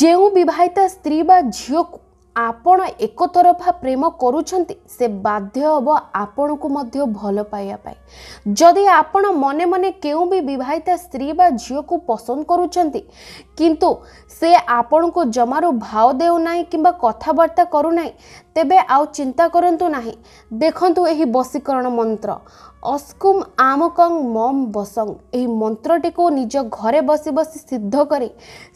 ଯେଉଁ ବିବାହିତା ସ୍ତ୍ରୀ ବା ଝିଅକୁ ଆପଣ ଏକତରଫା ପ୍ରେମ କରୁଛନ୍ତି ସେ ବାଧ୍ୟ ହେବ ଆପଣଙ୍କୁ ମଧ୍ୟ ଭଲ ପାଇବା ପାଇଁ ଯଦି ଆପଣ ମନେ ମନେ କେଉଁ ବି ବିବାହିତା ସ୍ତ୍ରୀ ବା ଝିଅକୁ ପସନ୍ଦ କରୁଛନ୍ତି କିନ୍ତୁ ସେ ଆପଣଙ୍କୁ ଜମାରୁ ଭାଉ ଦେଉନାହିଁ କିମ୍ବା କଥାବାର୍ତ୍ତା କରୁନାହିଁ ତେବେ ଆଉ ଚିନ୍ତା କରନ୍ତୁ ନାହିଁ ଦେଖନ୍ତୁ ଏହି ବଶୀକରଣ ମନ୍ତ୍ର ଅସ୍କୁମ୍ ଆମକଂ ମମ୍ ବସଂ ଏହି ମନ୍ତ୍ରଟିକୁ ନିଜ ଘରେ ବସି ବସି ସିଦ୍ଧ କରି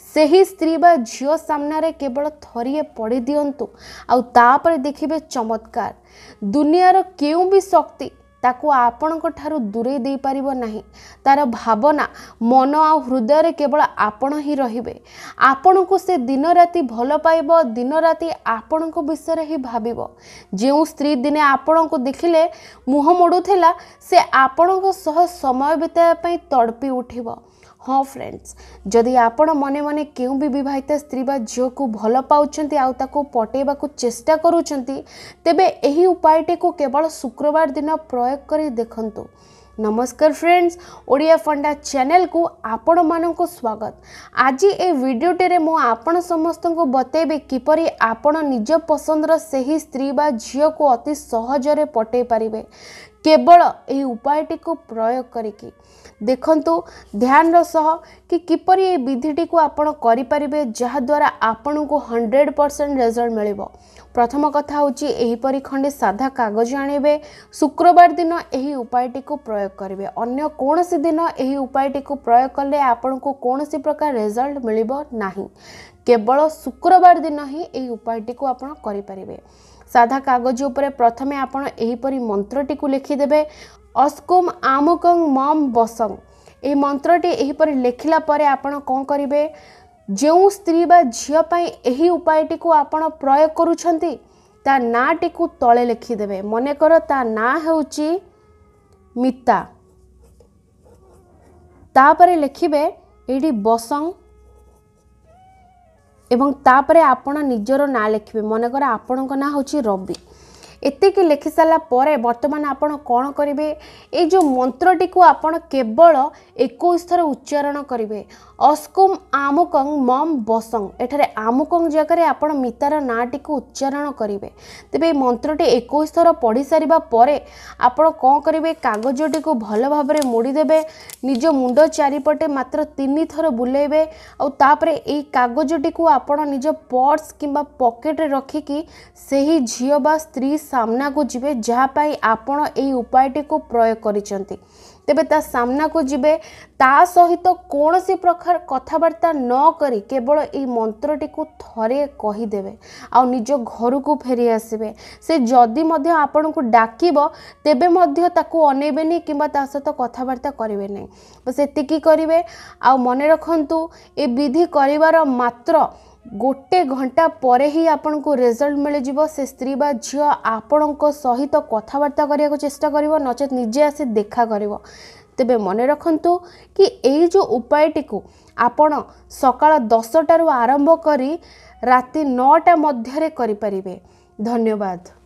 ସେହି ସ୍ତ୍ରୀ ବା ଝିଅ ସାମ୍ନାରେ କେବଳ ଥରିଏ ପଢ଼ି ଦିଅନ୍ତୁ ଆଉ ତାପରେ ଦେଖିବେ ଚମତ୍କାର ଦୁନିଆର କେଉଁ ବି ଶକ୍ତି ତାକୁ ଆପଣଙ୍କ ଠାରୁ ଦୂରେଇ ଦେଇପାରିବ ନାହିଁ ତା'ର ଭାବନା ମନ ଆଉ ହୃଦୟରେ କେବଳ ଆପଣ ହିଁ ରହିବେ ଆପଣଙ୍କୁ ସେ ଦିନରାତି ଭଲ ପାଇବ ଦିନ ରାତି ଆପଣଙ୍କ ବିଷୟରେ ହିଁ ଭାବିବ ଯେଉଁ ସ୍ତ୍ରୀ ଦିନେ ଆପଣଙ୍କୁ ଦେଖିଲେ ମୁହଁ ମୋଡ଼ୁଥିଲା ସେ ଆପଣଙ୍କ ସହ ସମୟ ବିତାଇବା ପାଇଁ ତଡ଼ପି ଉଠିବ ହଁ ଫ୍ରେଣ୍ଡସ୍ ଯଦି ଆପଣ ମନେ ମନେ କେଉଁ ବି ବିବାହିତ ସ୍ତ୍ରୀ ବା ଝିଅକୁ ଭଲ ପାଉଛନ୍ତି ଆଉ ତାକୁ ପଟେଇବାକୁ ଚେଷ୍ଟା କରୁଛନ୍ତି ତେବେ ଏହି ଉପାୟଟିକୁ କେବଳ ଶୁକ୍ରବାର ଦିନ ପ୍ରୟୋଗ କରି ଦେଖନ୍ତୁ ନମସ୍କାର ଫ୍ରେଣ୍ଡସ୍ ଓଡ଼ିଆ ଫଣ୍ଡା ଚ୍ୟାନେଲକୁ ଆପଣମାନଙ୍କୁ ସ୍ୱାଗତ ଆଜି ଏ ଭିଡ଼ିଓଟିରେ ମୁଁ ଆପଣ ସମସ୍ତଙ୍କୁ ବତେଇବି କିପରି ଆପଣ ନିଜ ପସନ୍ଦର ସେହି ସ୍ତ୍ରୀ ବା ଝିଅକୁ ଅତି ସହଜରେ ପଠେଇ ପାରିବେ କେବଳ ଏହି ଉପାୟଟିକୁ ପ୍ରୟୋଗ କରିକି ଦେଖନ୍ତୁ ଧ୍ୟାନର ସହ କି କିପରି ଏହି ବିଧିଟିକୁ ଆପଣ କରିପାରିବେ ଯାହାଦ୍ୱାରା ଆପଣଙ୍କୁ ହଣ୍ଡ୍ରେଡ଼ ପରସେଣ୍ଟ ରେଜଲ୍ଟ ମିଳିବ ପ୍ରଥମ କଥା ହେଉଛି ଏହିପରି ଖଣ୍ଡେ ସାଧା କାଗଜ ଆଣିବେ ଶୁକ୍ରବାର ଦିନ ଏହି ଉପାୟଟିକୁ ପ୍ରୟୋଗ କରିବେ ଅନ୍ୟ କୌଣସି ଦିନ ଏହି ଉପାୟଟିକୁ ପ୍ରୟୋଗ କଲେ ଆପଣଙ୍କୁ କୌଣସି ପ୍ରକାର ରେଜଲ୍ଟ ମିଳିବ ନାହିଁ କେବଳ ଶୁକ୍ରବାର ଦିନ ହିଁ ଏହି ଉପାୟଟିକୁ ଆପଣ କରିପାରିବେ ସାଧା କାଗଜ ଉପରେ ପ୍ରଥମେ ଆପଣ ଏହିପରି ମନ୍ତ୍ରଟିକୁ ଲେଖିଦେବେ ଅସ୍କୁମ୍ ଆମୁକଙ୍ଗ୍ ମମ୍ ବସଙ୍ଗ ଏହି ମନ୍ତ୍ରଟି ଏହିପରି ଲେଖିଲା ପରେ ଆପଣ କ'ଣ କରିବେ ଯେଉଁ ସ୍ତ୍ରୀ ବା ଝିଅ ପାଇଁ ଏହି ଉପାୟଟିକୁ ଆପଣ ପ୍ରୟୋଗ କରୁଛନ୍ତି ତା ନାଁଟିକୁ ତଳେ ଲେଖିଦେବେ ମନେକର ତା ନାଁ ହେଉଛି ମିତା ତାପରେ ଲେଖିବେ ଏଇଠି ବସଙ୍ଗ ଏବଂ ତାପରେ ଆପଣ ନିଜର ନାଁ ଲେଖିବେ ମନେକର ଆପଣଙ୍କ ନାଁ ହେଉଛି ରବି ଏତିକି ଲେଖିସାରିଲା ପରେ ବର୍ତ୍ତମାନ ଆପଣ କ'ଣ କରିବେ ଏଇ ଯେଉଁ ମନ୍ତ୍ରଟିକୁ ଆପଣ କେବଳ ଏକୋଇଶ ଥର ଉଚ୍ଚାରଣ କରିବେ ଅସ୍କୁମ୍ ଆମୁକଂ ମମ୍ ବସଂ ଏଠାରେ ଆମୁକଂ ଜାଗାରେ ଆପଣ ମିତାର ନାଁଟିକୁ ଉଚ୍ଚାରଣ କରିବେ ତେବେ ଏହି ମନ୍ତ୍ରଟି ଏକୋଇଶ ଥର ପଢ଼ିସାରିବା ପରେ ଆପଣ କ'ଣ କରିବେ କାଗଜଟିକୁ ଭଲ ଭାବରେ ମୋଡ଼ିଦେବେ ନିଜ ମୁଣ୍ଡ ଚାରିପଟେ ମାତ୍ର ତିନିଥର ବୁଲେଇବେ ଆଉ ତାପରେ ଏଇ କାଗଜଟିକୁ ଆପଣ ନିଜ ପର୍ସ କିମ୍ବା ପକେଟରେ ରଖିକି ସେହି ଝିଅ ବା ସ୍ତ୍ରୀ ସାମ୍ନାକୁ ଯିବେ ଯାହା ପାଇଁ ଆପଣ ଏଇ ଉପାୟଟିକୁ ପ୍ରୟୋଗ କରିଛନ୍ତି ତେବେ ତା ସାମ୍ନାକୁ ଯିବେ ତା ସହିତ କୌଣସି ପ୍ରକାର କଥାବାର୍ତ୍ତା ନ କରି କେବଳ ଏଇ ମନ୍ତ୍ରଟିକୁ ଥରେ କହିଦେବେ ଆଉ ନିଜ ଘରକୁ ଫେରି ଆସିବେ ସେ ଯଦି ମଧ୍ୟ ଆପଣଙ୍କୁ ଡାକିବ ତେବେ ମଧ୍ୟ ତାକୁ ଅନେଇବେନି କିମ୍ବା ତା ସହିତ କଥାବାର୍ତ୍ତା କରିବେ ନାହିଁ ସେତିକି କରିବେ ଆଉ ମନେ ରଖନ୍ତୁ ଏ ବିଧି କରିବାର ମାତ୍ର ଗୋଟେ ଘଣ୍ଟା ପରେ ହିଁ ଆପଣଙ୍କୁ ରେଜଲ୍ଟ ମିଳିଯିବ ସେ ସ୍ତ୍ରୀ ବା ଝିଅ ଆପଣଙ୍କ ସହିତ କଥାବାର୍ତ୍ତା କରିବାକୁ ଚେଷ୍ଟା କରିବ ନଚେତ ନିଜେ ଆସି ଦେଖା କରିବ ତେବେ ମନେ ରଖନ୍ତୁ କି ଏଇ ଯେଉଁ ଉପାୟଟିକୁ ଆପଣ ସକାଳ ଦଶଟାରୁ ଆରମ୍ଭ କରି ରାତି ନଅଟା ମଧ୍ୟରେ କରିପାରିବେ ଧନ୍ୟବାଦ